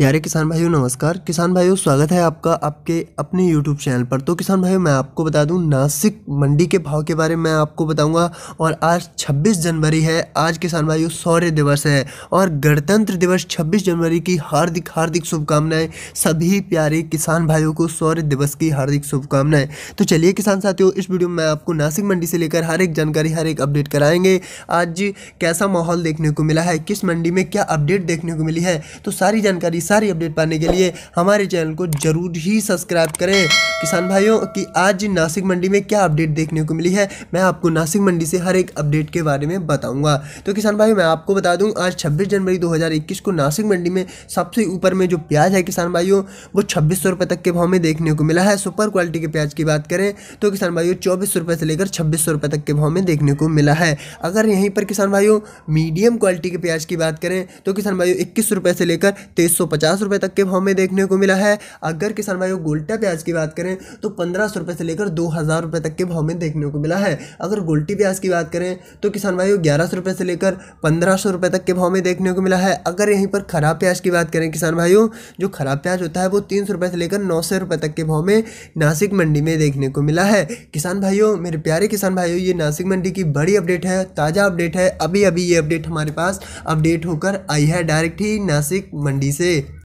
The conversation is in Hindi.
यारे किसान भाइयों नमस्कार किसान भाइयों स्वागत है आपका आपके अपने यूट्यूब चैनल पर तो किसान भाइयों मैं आपको बता दूं नासिक मंडी के भाव के बारे में आपको बताऊंगा और आज 26 जनवरी है आज किसान भाइयों सौर्य दिवस है और गणतंत्र दिवस 26 जनवरी की हार्दिक हार्दिक शुभकामनाएं सभी प्यारे किसान भाइयों को सौर्य दिवस की हार्दिक शुभकामनाएं तो चलिए किसान साथियों इस वीडियो में आपको नासिक मंडी से लेकर हर एक जानकारी हर एक अपडेट कराएंगे आज कैसा माहौल देखने को मिला है किस मंडी में क्या अपडेट देखने को मिली है तो सारी जानकारी सारी अपडेट पाने के लिए हमारे चैनल को जरूर ही सब्सक्राइब करें किसान भाइयों कि आज नासिक मंडी में क्या अपडेट देखने को मिली है मैं आपको नासिक मंडी से हर एक अपडेट के बारे में बताऊंगा तो किसान भाई मैं आपको बता दूं आज 26 जनवरी 2021 को नासिक मंडी में सबसे ऊपर में जो प्याज है किसान भाइयों वो छब्बीस सौ तक के भाव में देखने को मिला है सुपर क्वालिटी के प्याज की बात करें तो किसान भाइयों चौबीस से लेकर छब्बीस सौ तक के भाव में देखने को मिला है अगर यहीं पर किसान भाइयों मीडियम क्वालिटी के प्याज की बात करें तो किसान भाइयों इक्कीस से लेकर तेईस तक के भाव में देखने को मिला है अगर किसान भाइयों गोल्टा प्याज की बात करें करें तो पंद्रह सौ रुपये से लेकर दो हज़ार रुपये तक के भाव में देखने को मिला है अगर गोल्टी प्याज की बात करें तो किसान भाइयों ग्यारह सौ रुपये से लेकर पंद्रह सौ रुपये तक के भाव में देखने को मिला है अगर यहीं पर ख़राब प्याज की बात करें किसान भाइयों जो ख़राब प्याज होता है वो तीन सौ रुपये से लेकर नौ सौ रुपये तक के भाव में नासिक मंडी में देखने को मिला है किसान भाइयों मेरे प्यारे किसान भाइयों ये नासिक मंडी की बड़ी अपडेट है ताज़ा अपडेट है अभी अभी ये अपडेट हमारे पास अपडेट होकर आई है डायरेक्ट ही नासिक मंडी से